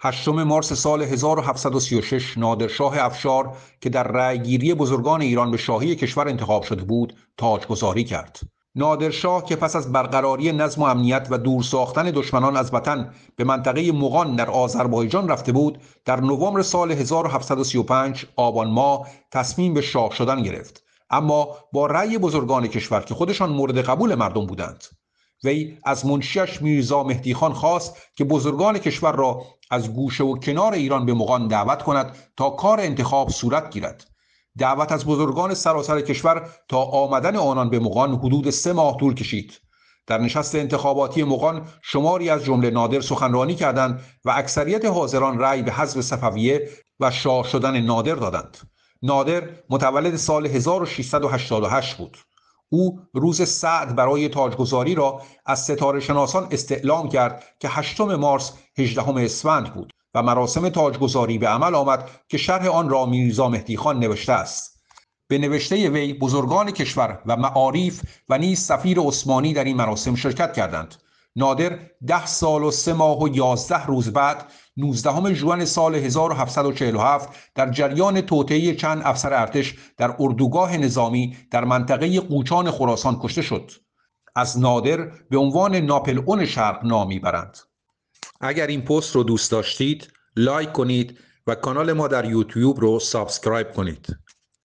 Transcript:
هشتم مارس سال 1736 نادرشاه افشار که در رأیگیری بزرگان ایران به شاهی کشور انتخاب شده بود تاجگذاری کرد نادرشاه که پس از برقراری نظم و امنیت و دور ساختن دشمنان از وطن به منطقه مغان در آذربایجان رفته بود در نوامبر سال 1735 آبان ماه تصمیم به شاه شدن گرفت اما با رأی بزرگان کشور که خودشان مورد قبول مردم بودند وی از منشیش میرزا مهدی خان خواست که بزرگان کشور را از گوشه و کنار ایران به مغان دعوت کند تا کار انتخاب صورت گیرد دعوت از بزرگان سراسر کشور تا آمدن آنان به مغان حدود سه ماه طول کشید در نشست انتخاباتی مغان شماری از جمله نادر سخنرانی کردند و اکثریت حاضران رأی به حزب صفویه و شاه شدن نادر دادند نادر متولد سال 1688 بود او روز سعد برای تاجگذاری را از ستاره شناسان استعلام کرد که هشتم مارس 18 اسفند بود و مراسم تاجگذاری به عمل آمد که شرح آن را میرزا مهدی خان نوشته است به نوشته وی بزرگان کشور و معاریف و نیز سفیر عثمانی در این مراسم شرکت کردند نادر ده سال و سه ماه و یازده روز بعد 19 ژوئن سال 1747 در جریان توطئه چند افسر ارتش در اردوگاه نظامی در منطقه قوچان خراسان کشته شد از نادر به عنوان ناپلئون شرق نام اگر این پست رو دوست داشتید لایک کنید و کانال ما در یوتیوب رو سابسکرایب کنید